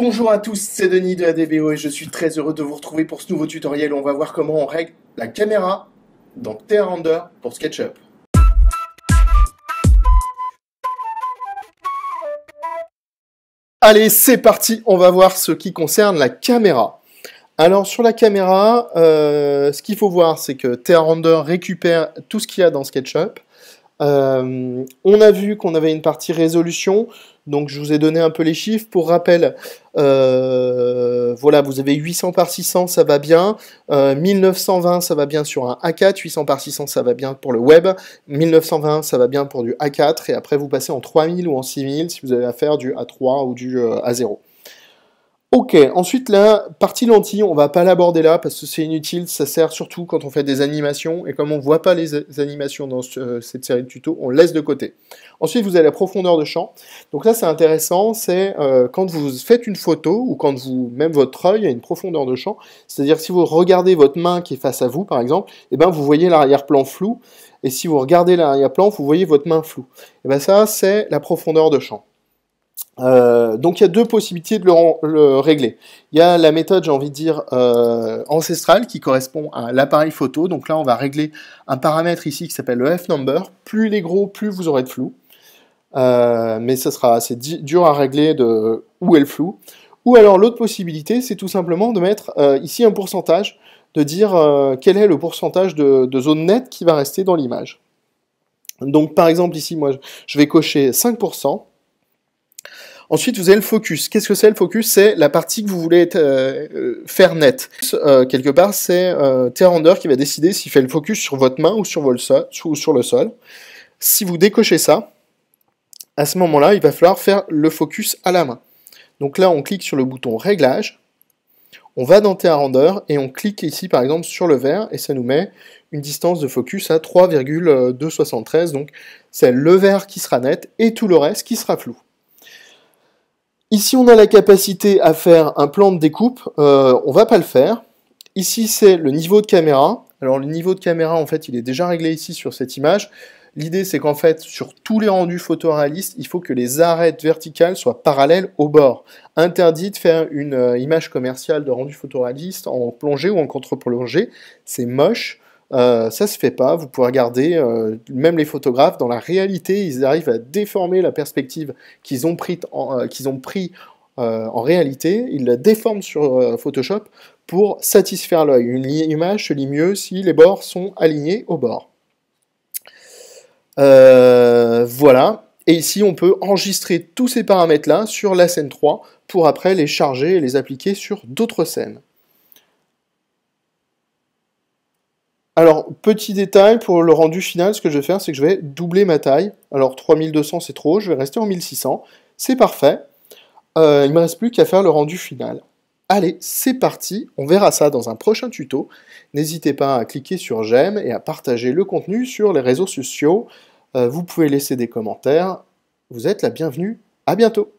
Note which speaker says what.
Speaker 1: Bonjour à tous, c'est Denis de la DBO et je suis très heureux de vous retrouver pour ce nouveau tutoriel où on va voir comment on règle la caméra dans Render pour SketchUp. Allez, c'est parti, on va voir ce qui concerne la caméra. Alors sur la caméra, euh, ce qu'il faut voir, c'est que Render récupère tout ce qu'il y a dans SketchUp euh, on a vu qu'on avait une partie résolution, donc je vous ai donné un peu les chiffres. Pour rappel, euh, voilà, vous avez 800 par 600, ça va bien. 1920, euh, ça va bien sur un A4. 800 par 600, ça va bien pour le web. 1920, ça va bien pour du A4. Et après, vous passez en 3000 ou en 6000 si vous avez affaire du A3 ou du A0. Ok, ensuite la partie lentille, on va pas l'aborder là parce que c'est inutile, ça sert surtout quand on fait des animations et comme on voit pas les animations dans euh, cette série de tutos, on laisse de côté. Ensuite vous avez la profondeur de champ, donc là c'est intéressant, c'est euh, quand vous faites une photo ou quand vous, même votre œil a une profondeur de champ, c'est-à-dire si vous regardez votre main qui est face à vous par exemple, et eh ben vous voyez l'arrière-plan flou et si vous regardez l'arrière-plan vous voyez votre main floue. Et eh ben ça c'est la profondeur de champ. Euh, donc il y a deux possibilités de le, régler. Il y a la méthode, j'ai envie de dire, euh, ancestrale qui correspond à l'appareil photo. Donc là, on va régler un paramètre ici qui s'appelle le f-number. Plus il est gros, plus vous aurez de flou. Euh, mais ça sera assez dur à régler de où est le flou. Ou alors l'autre possibilité, c'est tout simplement de mettre ici un pourcentage, de dire quel est le pourcentage de zone nette qui va rester dans l'image. Donc par exemple ici, moi je vais cocher 5%. Ensuite, vous avez le focus. Qu'est-ce que c'est le focus C'est la partie que vous voulez euh, euh, faire nette. Euh, quelque part, c'est euh, render qui va décider s'il fait le focus sur votre main ou sur, sur le sol. Si vous décochez ça, à ce moment-là, il va falloir faire le focus à la main. Donc là, on clique sur le bouton Réglage, on va dans T-Render et on clique ici, par exemple, sur le vert, et ça nous met une distance de focus à 3,273. Donc c'est le vert qui sera net et tout le reste qui sera flou. Ici, on a la capacité à faire un plan de découpe. on euh, on va pas le faire. Ici, c'est le niveau de caméra. Alors, le niveau de caméra, en fait, il est déjà réglé ici sur cette image. L'idée, c'est qu'en fait, sur tous les rendus photoréalistes, il faut que les arêtes verticales soient parallèles au bord. Interdit de faire une euh, image commerciale de rendu photoréaliste en plongée ou en contre-plongée. C'est moche. Ça euh, ça se fait pas, vous pouvez regarder, euh, même les photographes, dans la réalité, ils arrivent à déformer la perspective qu'ils ont pris en, euh, en réalité, ils la déforment sur Photoshop pour satisfaire l'œil. Une image se lit mieux si les bords sont alignés au bord. voilà, et ici on peut enregistrer tous ces paramètres-là sur la scène 3 pour après les charger et les appliquer sur d'autres scènes. Alors, petit détail pour le rendu final, ce que je vais faire, c'est que je vais doubler ma taille. Alors, 3200, c'est trop, je vais rester en 1600. C'est parfait. Euh, il ne me reste plus qu'à faire le rendu final. Allez, c'est parti, on verra ça dans un prochain tuto. N'hésitez pas à cliquer sur j'aime et à partager le contenu sur les réseaux sociaux. Euh, vous pouvez laisser des commentaires. Vous êtes la bienvenue, à bientôt